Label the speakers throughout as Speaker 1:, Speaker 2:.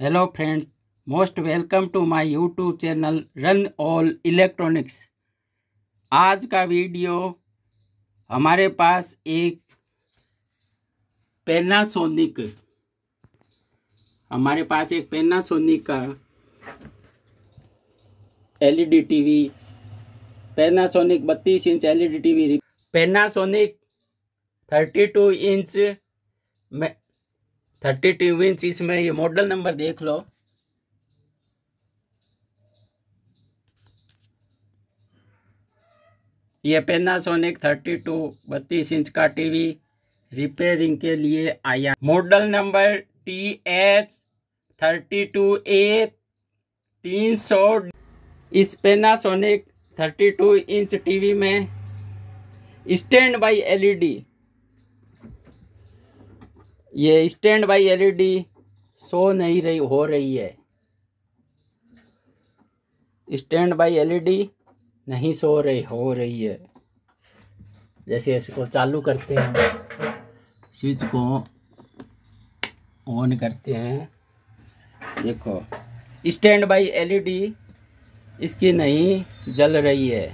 Speaker 1: hello friends most welcome to my YouTube channel run all electronics आज का video हमारे पास एक पेनासोनिक हमारे पास एक पेनासोनिक का LED TV Panasonic 32 inch LED TV Panasonic 32 inch में थर्टी टू इंच इसमें ये मॉडल नंबर देख लो ये पेनासोनिक थर्टी टू बत्तीस इंच का टीवी रिपेयरिंग के लिए आया model number T H thirty two A तीन सौ इस Panasonic thirty two inch TV में स्टैंड बाई एलईडी ये स्टैंड बाई एलईडी सो नहीं रही हो रही है स्टैंड बाई एलईडी नहीं सो रही हो रही है जैसे इसको चालू करते हैं स्विच को ऑन करते हैं देखो स्टैंड बाई एलईडी इसकी नहीं जल रही है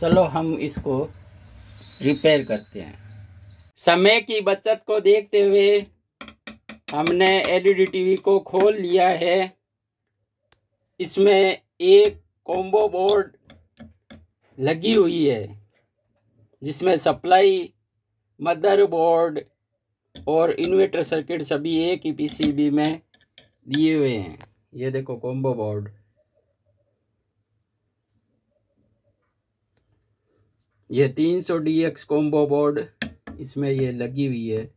Speaker 1: चलो हम इसको रिपेयर करते हैं समय की बचत को देखते हुए हमने एलईडी टीवी e को खोल लिया है इसमें एक कॉम्बो बोर्ड लगी हुई है जिसमें सप्लाई मदरबोर्ड और इन्वेटर सर्किट सभी एक ही पीसीबी में दिए हुए हैं ये देखो कॉम्बो बोर्ड ये 300 डीएक्स कॉम्बो बोर्ड इसमें ये लगी हुई है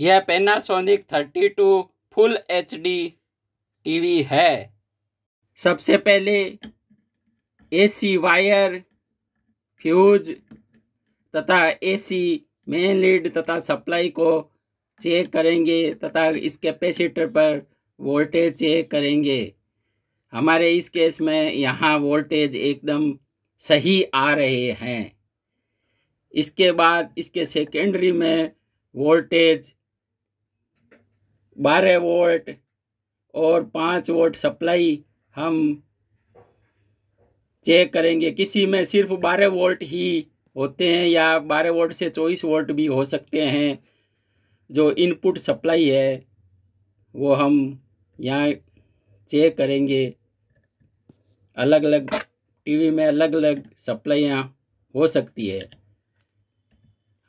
Speaker 1: यह पेनासोनिक 32 फुल एचडी टीवी है सबसे पहले एसी वायर फ्यूज तथा एसी मेन लीड तथा सप्लाई को चेक करेंगे तथा इस कैपेसिटर पर वोल्टेज चेक करेंगे हमारे इस केस में यहाँ वोल्टेज एकदम सही आ रहे हैं इसके बाद इसके सेकेंडरी में वोल्टेज 12 वोल्ट और 5 वोल्ट सप्लाई हम चेक करेंगे किसी में सिर्फ 12 वोल्ट ही होते हैं या 12 वोल्ट से 24 वोल्ट भी हो सकते हैं जो इनपुट सप्लाई है वो हम यहाँ चेक करेंगे अलग अलग टीवी में अलग अलग सप्लाइयाँ हो सकती है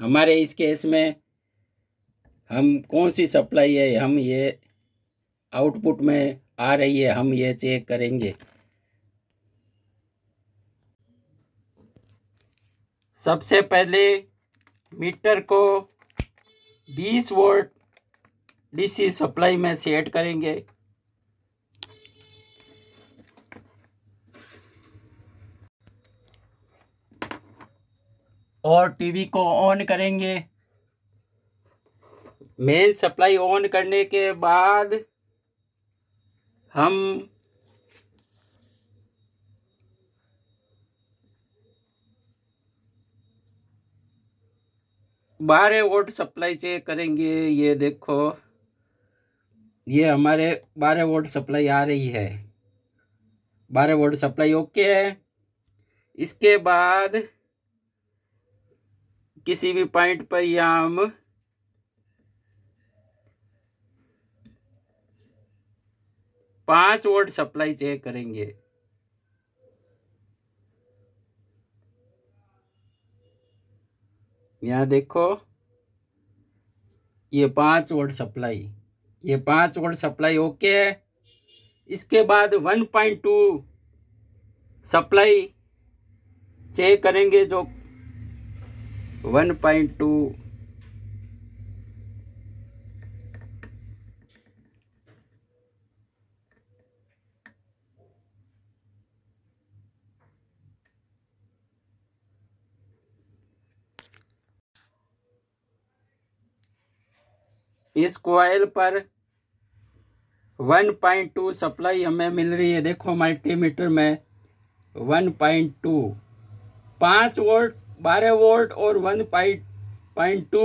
Speaker 1: हमारे इस केस में हम कौन सी सप्लाई है हम ये आउटपुट में आ रही है हम ये चेक करेंगे सबसे पहले मीटर को बीस वोल्ट डीसी सप्लाई में सेट करेंगे और टीवी को ऑन करेंगे मेन सप्लाई ऑन करने के बाद हम बारह वोल्ट सप्लाई चेक करेंगे ये देखो ये हमारे बारह वोल्ट सप्लाई आ रही है बारह वोल्ट सप्लाई ओके है इसके बाद किसी भी पॉइंट पर यह हम पांच वोल्ट सप्लाई चेक करेंगे यहाँ देखो ये पांच वोल्ट सप्लाई ये पांच वोल्ट सप्लाई ओके है इसके बाद one point two supply check करेंगे जो वन पॉइंट टू इस कोयल पर 1.2 सप्लाई हमें मिल रही है देखो मल्टीमीटर में 1.2 पाँच वोल्ट 12 वोल्ट और 1.2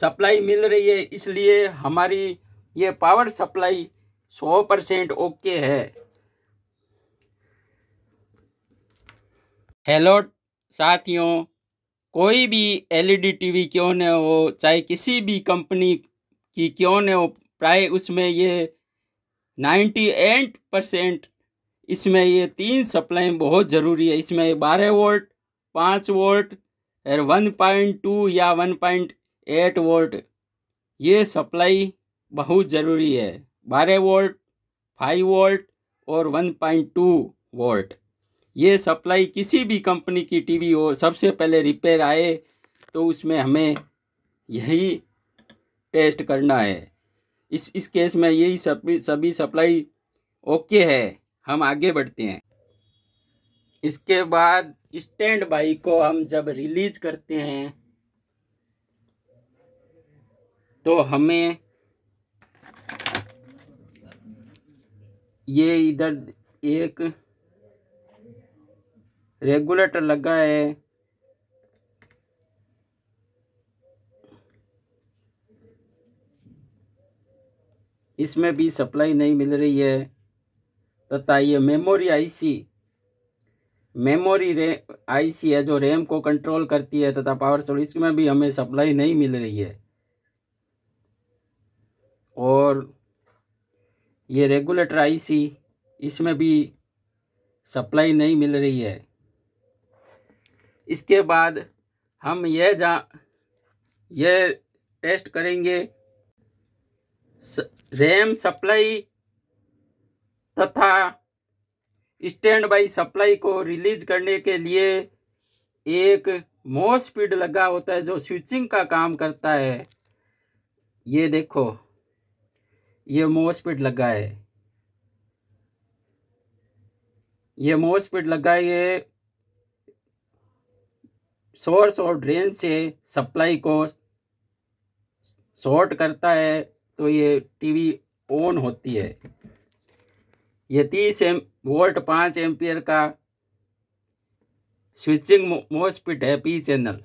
Speaker 1: सप्लाई मिल रही है इसलिए हमारी ये पावर सप्लाई 100 परसेंट ओके है हेलो साथियों कोई भी एलईडी टीवी e क्यों न हो चाहे किसी भी कंपनी कि क्यों ने प्राय उसमें ये नाइन्टी एट परसेंट इसमें ये तीन सप्लाई बहुत ज़रूरी है इसमें बारह वोल्ट पाँच वोल्ट और वन पॉइंट टू या वन पॉइंट एट वोल्ट ये सप्लाई बहुत ज़रूरी है बारह वोल्ट फाइव वोल्ट और वन पॉइंट टू वोल्ट ये सप्लाई किसी भी कंपनी की टीवी हो सबसे पहले रिपेयर आए तो उसमें हमें यही टेस्ट करना है इस इस केस में यही सभी सभी सप्लाई ओके है हम आगे बढ़ते हैं इसके बाद स्टैंड बाई को हम जब रिलीज करते हैं तो हमें ये इधर एक रेगुलेटर लगा है इसमें भी सप्लाई नहीं मिल रही है तथा ये मेमोरी आईसी मेमोरी रे आईसी है जो रैम को कंट्रोल करती है तथा पावर सोल इसमें भी हमें सप्लाई नहीं मिल रही है और ये रेगुलेटर आईसी इसमें भी सप्लाई नहीं मिल रही है इसके बाद हम यह जा यह टेस्ट करेंगे रैम सप्लाई तथा स्टैंड बाई सप्लाई को रिलीज करने के लिए एक मोस स्पीड लगा होता है जो स्विचिंग का काम करता है ये देखो ये स्पीड लगा है ये स्पीड लगा ये सोर्स और ड्रेन से सप्लाई को शॉर्ट करता है तो ये टीवी ऑन होती है ये तीस एम वोल्ट पाँच एम्पियर का स्विचिंग मोस्पिट है पी चैनल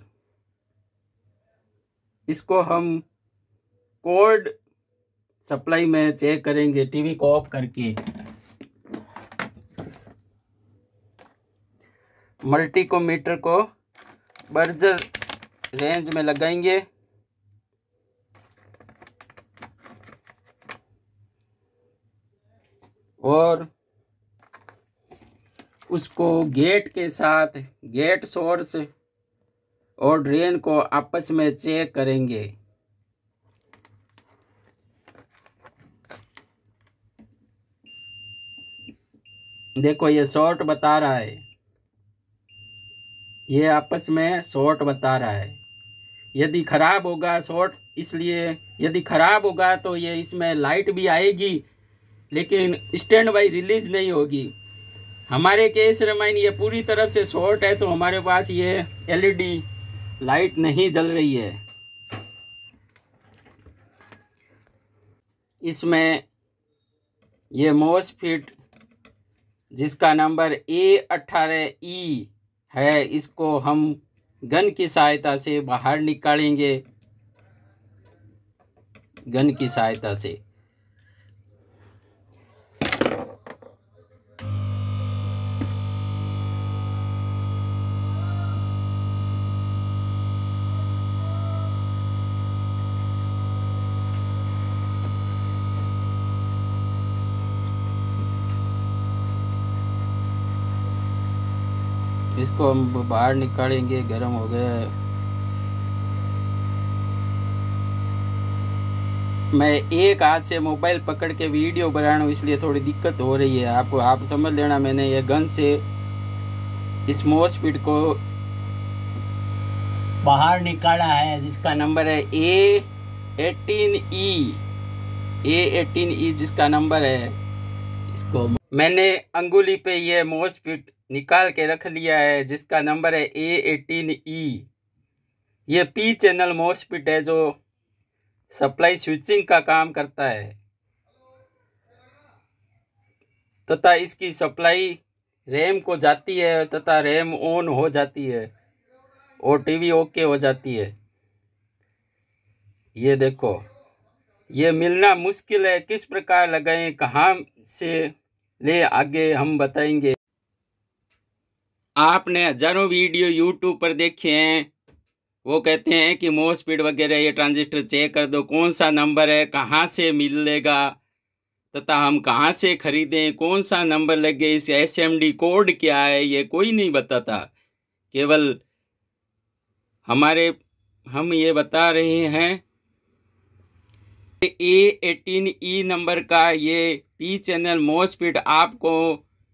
Speaker 1: इसको हम कोड सप्लाई में चेक करेंगे टीवी को ऑफ करके मल्टीकोमीटर को बर्जर रेंज में लगाएंगे और उसको गेट के साथ गेट सोर्स और ड्रेन को आपस में चेक करेंगे देखो ये शॉर्ट बता रहा है ये आपस में शॉर्ट बता रहा है यदि ख़राब होगा शॉर्ट इसलिए यदि ख़राब होगा तो ये इसमें लाइट भी आएगी लेकिन स्टैंड बाई रिलीज नहीं होगी हमारे केस रामायण ये पूरी तरफ से शॉर्ट है तो हमारे पास ये एलईडी लाइट e नहीं जल रही है इसमें ये मोसफिट जिसका नंबर ए अट्ठारह ई है इसको हम गन की सहायता से बाहर निकालेंगे गन की सहायता से इसको हम बाहर निकालेंगे गर्म हो गया है मैं एक हाथ से मोबाइल पकड़ के वीडियो बना रहा हूँ इसलिए थोड़ी दिक्कत हो रही है आपको आप समझ लेना मैंने ये गन से इस स्पीड को बाहर निकाला है जिसका नंबर है A eighteen E A eighteen E जिसका नंबर है इसको मैंने अंगुली पे ये स्पीड निकाल के रख लिया है जिसका नंबर है ए एटीन ई ये पी चैनल मोसपिट है जो सप्लाई स्विचिंग का काम करता है तथा इसकी सप्लाई रैम को जाती है तथा रैम ऑन हो जाती है और टीवी ओके हो जाती है ये देखो ये मिलना मुश्किल है किस प्रकार लगाएं कहाँ से ले आगे हम बताएंगे आपने हजारों वीडियो यूट्यूब पर देखे हैं वो कहते हैं कि मो स्पीड वगैरह ये ट्रांजिस्टर चेक कर दो कौन सा नंबर है कहाँ से मिलेगा तथा हम कहाँ से खरीदें कौन सा नंबर लगे इस एस कोड क्या है ये कोई नहीं बताता केवल हमारे हम ये बता रहे हैं ए एटीन ई नंबर का ये पी चैनल स्पीड आपको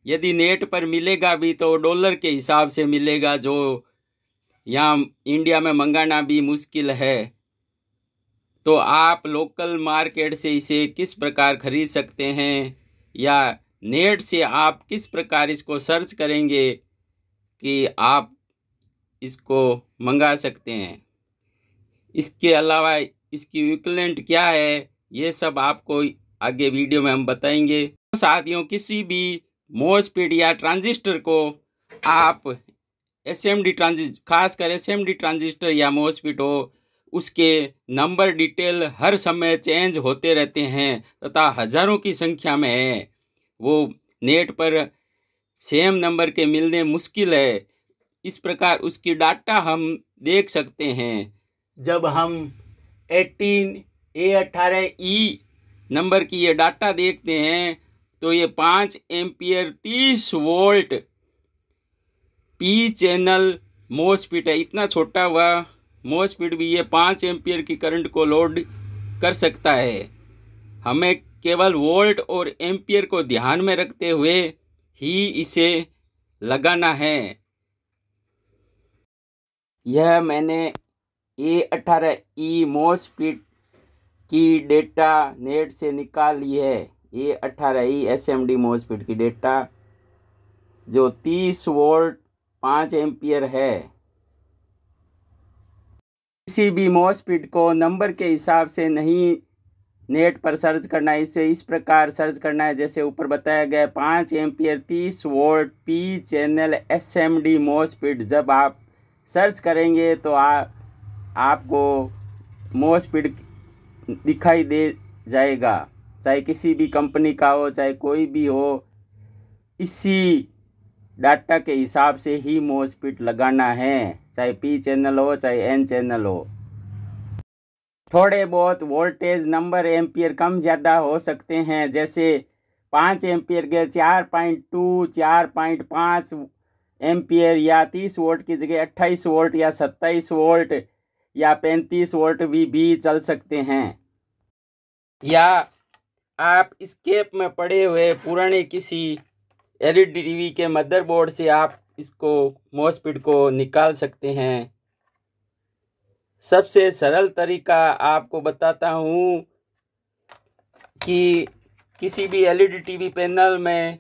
Speaker 1: यदि नेट पर मिलेगा भी तो डॉलर के हिसाब से मिलेगा जो यहाँ इंडिया में मंगाना भी मुश्किल है तो आप लोकल मार्केट से इसे किस प्रकार खरीद सकते हैं या नेट से आप किस प्रकार इसको सर्च करेंगे कि आप इसको मंगा सकते हैं इसके अलावा इसकी विकलेंट क्या है ये सब आपको आगे वीडियो में हम बताएंगे साथियों किसी भी मोसपीड या ट्रांजिस्टर को आप एस एम डी ट्रांजिस्ट खासकर एस एम डी ट्रांजिस्टर या मोसपीड हो उसके नंबर डिटेल हर समय चेंज होते रहते हैं तथा हजारों की संख्या में है वो नेट पर सेम नंबर के मिलने मुश्किल है इस प्रकार उसकी डाटा हम देख सकते हैं जब हम 18 ए अट्ठारह ई नंबर की ये डाटा देखते हैं तो ये पाँच एम्पियर तीस वोल्ट पी चैनल मोसपीट है इतना छोटा हुआ मोस्पीड भी ये पाँच एम्पियर की करंट को लोड कर सकता है हमें केवल वोल्ट और एम्पियर को ध्यान में रखते हुए ही इसे लगाना है यह मैंने ए अठारह ई मोस्पीड की डेटा नेट से निकाल ली है ये अट्ठारह E S M D MOSFET की डेटा जो तीस वोल्ट पाँच एम्पियर है किसी भी मोजपीट को नंबर के हिसाब से नहीं नेट पर सर्च करना है इसे इस प्रकार सर्च करना है जैसे ऊपर बताया गया पाँच एम्पियर तीस volt P channel S M D MOSFET जब आप सर्च करेंगे तो आ, आपको मोस्पीड दिखाई दे जाएगा चाहे किसी भी कंपनी का हो चाहे कोई भी हो इसी डाटा के हिसाब से ही मोजपीट लगाना है चाहे पी चैनल हो चाहे एन चैनल हो थोड़े बहुत वोल्टेज नंबर एम्पियर कम ज़्यादा हो सकते हैं जैसे पाँच एम्पियर के चार पॉइंट टू चार पॉइंट पाँच एम्पियर या तीस वोल्ट की जगह अट्ठाईस वोल्ट या सत्ताईस वोल्ट या पैंतीस वोल्ट भी भी चल सकते हैं या आप स्केप में पड़े हुए पुराने किसी एलईडी टीवी e के मदरबोर्ड से आप इसको मोसपिट को निकाल सकते हैं सबसे सरल तरीका आपको बताता हूँ कि किसी भी एलईडी टीवी पैनल में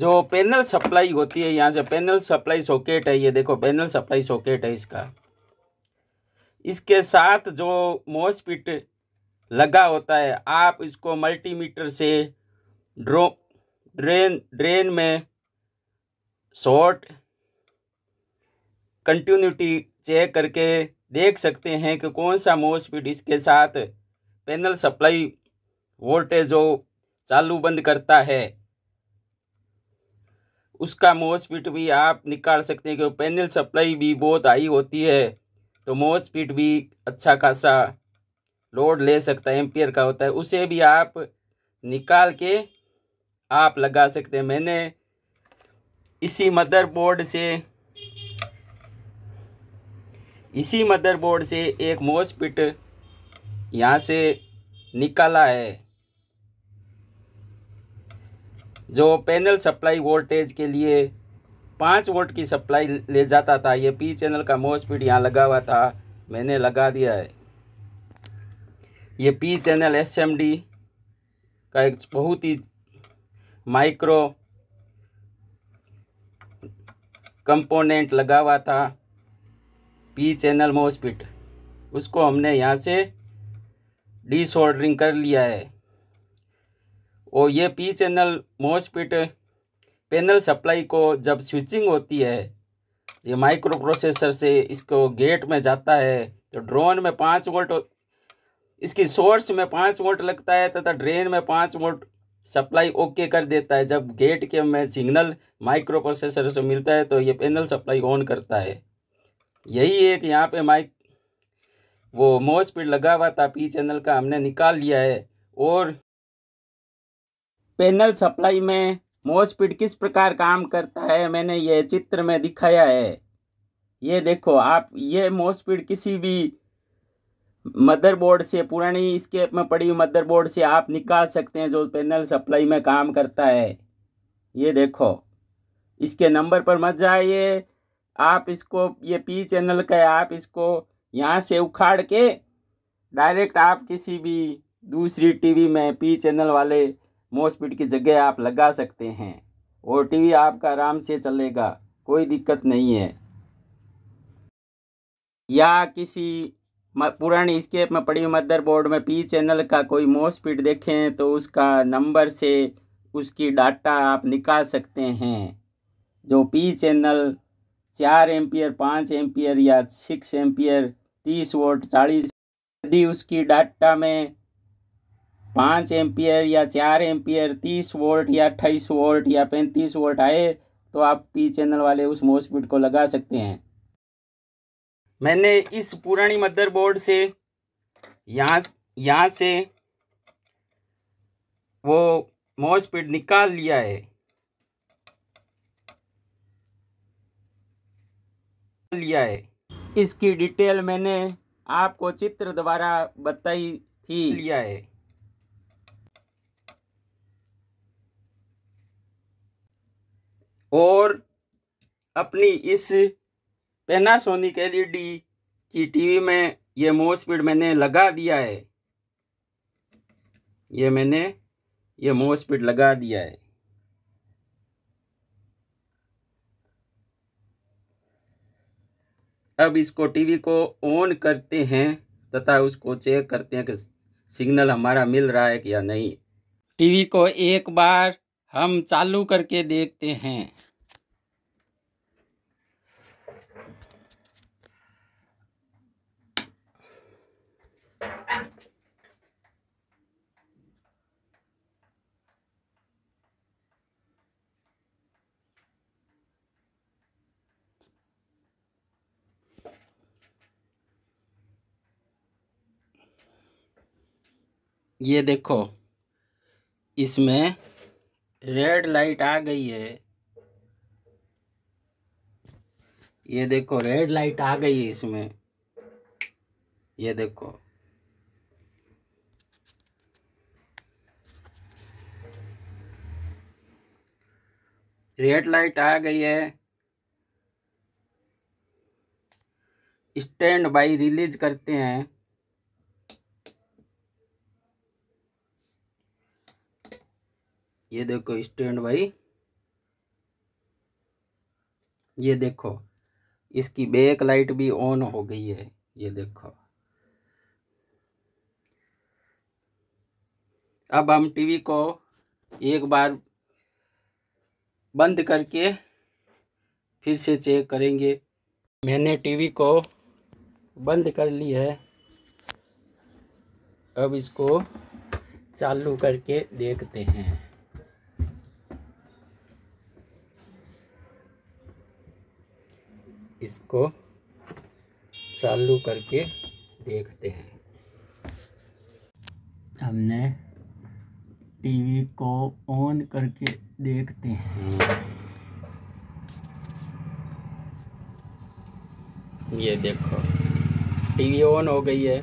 Speaker 1: जो पैनल सप्लाई होती है यहाँ से पैनल सप्लाई सॉकेट है ये देखो पैनल सप्लाई सॉकेट है इसका इसके साथ जो मोसपिट लगा होता है आप इसको मल्टीमीटर से ड्रो ड्रेन ड्रेन में शॉर्ट कंटिन्यूटी चेक करके देख सकते हैं कि कौन सा मोसफिट इसके साथ पैनल सप्लाई वोल्टेज जो चालू बंद करता है उसका मोसफिट भी आप निकाल सकते हैं क्योंकि पैनल सप्लाई भी बहुत हाई होती है तो मोसफिट भी अच्छा खासा लोड ले सकता है एम्पियर का होता है उसे भी आप निकाल के आप लगा सकते हैं मैंने इसी मदरबोर्ड से इसी मदरबोर्ड से एक मोसपिट यहाँ से निकाला है जो पैनल सप्लाई वोल्टेज के लिए पाँच वोल्ट की सप्लाई ले जाता था ये पी चैनल का मोसपिट यहाँ लगा हुआ था मैंने लगा दिया है ये P channel S M D का एक बहुत ही माइक्रो कंपोनेंट लगा हुआ था पी चैनल मोस्पिट उसको हमने यहाँ से डिसऑर्डरिंग कर लिया है और ये P channel MOSFET panel supply को जब स्विचिंग होती है ये माइक्रो प्रोसेसर से इसको गेट में जाता है तो ड्रोन में पाँच वोल्ट इसकी सोर्स में पाँच वोल्ट लगता है तथा ड्रेन में पाँच वोल्ट सप्लाई ओके कर देता है जब गेट के में सिग्नल माइक्रो प्रोसेसर से मिलता है तो ये पैनल सप्लाई ऑन करता है यही एक यहाँ पे माइक वो मोसपीड लगा हुआ था पी चैनल का हमने निकाल लिया है और पैनल सप्लाई में पीड किस प्रकार काम करता है मैंने ये चित्र में दिखाया है ये देखो आप ये पीड किसी भी मदरबोर्ड से पुरानी इसके में पड़ी हुई मदरबोर्ड से आप निकाल सकते हैं जो पैनल सप्लाई में काम करता है ये देखो इसके नंबर पर मत जाइए आप इसको ये पी चैनल का है आप इसको यहाँ से उखाड़ के डायरेक्ट आप किसी भी दूसरी टीवी में पी चैनल वाले मोसपिट की जगह आप लगा सकते हैं वो टीवी आपका आराम से चलेगा कोई दिक्कत नहीं है या किसी पुरानी स्केप में पड़ी मदरबोर्ड में पी चैनल का कोई मोसपीट देखें तो उसका नंबर से उसकी डाटा आप निकाल सकते हैं जो पी चैनल चार एम्पियर पाँच एम्पियर या सिक्स एम्पियर तीस वोट चालीस यदि उसकी डाटा में पाँच एम्पियर या चार एम्पियर तीस वोल्ट या अट्ठाईस वोल्ट या पैंतीस वोल्ट आए तो आप पी चैनल वाले उस मोसपीट को लगा सकते हैं मैंने इस पुरानी मदरबोर्ड से यहाँ यहाँ से वो मॉसपेट निकाल लिया है लिया है इसकी डिटेल मैंने आपको चित्र द्वारा बताई थी लिया है और अपनी इस पेनासोनिक डी की टीवी में ये मोर स्पीड मैंने लगा दिया है ये मैंने ये मोर स्पीड लगा दिया है अब इसको टीवी को ऑन करते हैं तथा उसको चेक करते हैं कि सिग्नल हमारा मिल रहा है कि या नहीं टीवी को एक बार हम चालू करके देखते हैं ये देखो इसमें रेड लाइट आ गई है ये देखो रेड लाइट आ गई है इसमें ये देखो रेड लाइट आ गई है स्टैंड बाई रिलीज करते हैं ये देखो स्टैंड बाई ये देखो इसकी बैक लाइट भी ऑन हो गई है ये देखो अब हम टीवी को एक बार बंद करके फिर से चेक करेंगे मैंने टीवी को बंद कर ली है अब इसको चालू करके देखते हैं इसको चालू करके देखते हैं हमने टीवी को ऑन करके देखते हैं ये देखो टीवी ऑन हो गई है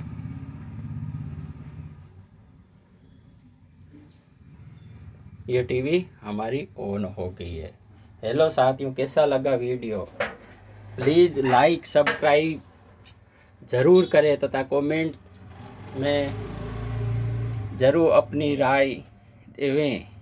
Speaker 1: ये टीवी हमारी ऑन हो गई है हेलो साथियों कैसा लगा वीडियो प्लीज़ लाइक सब्सक्राइब ज़रूर करें तथा कमेंट में ज़रूर अपनी राय देवें